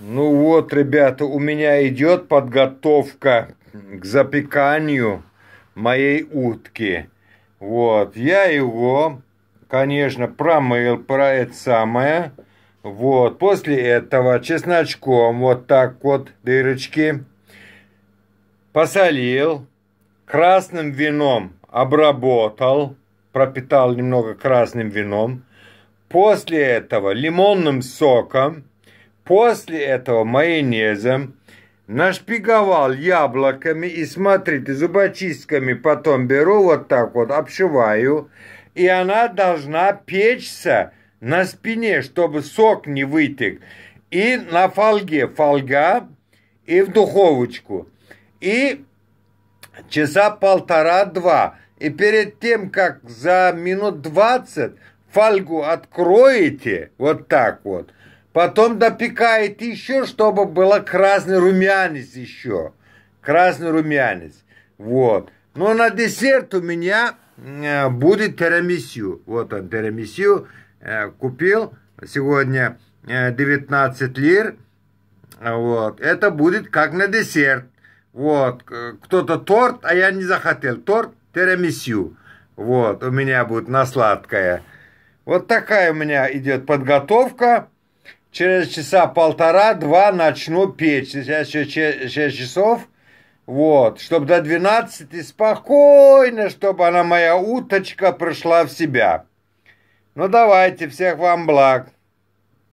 Ну вот, ребята, у меня идет подготовка к запеканию моей утки. Вот, я его, конечно, промыл, про это самое. Вот, после этого чесночком вот так вот дырочки посолил, красным вином обработал, пропитал немного красным вином. После этого лимонным соком – После этого майонезом нашпиговал яблоками и, смотрите, зубочистками потом беру вот так вот, обшиваю, и она должна печься на спине, чтобы сок не вытек, и на фольге, фольга, и в духовочку. И часа полтора-два. И перед тем, как за минут двадцать фольгу откроете, вот так вот, Потом допекает еще, чтобы было красный румянец еще. Красный румянец. Вот. Но на десерт у меня э, будет тирамисю. Вот он, тирамисю. Э, купил сегодня 19 э, лир. А вот. Это будет как на десерт. Вот. Кто-то торт, а я не захотел. Торт тирамисю. Вот. У меня будет на сладкое. Вот такая у меня идет подготовка через часа полтора-два начну печь. Сейчас еще 6 часов. Вот, чтобы до 12 спокойно, чтобы она, моя уточка, пришла в себя. Ну, давайте, всех вам благ.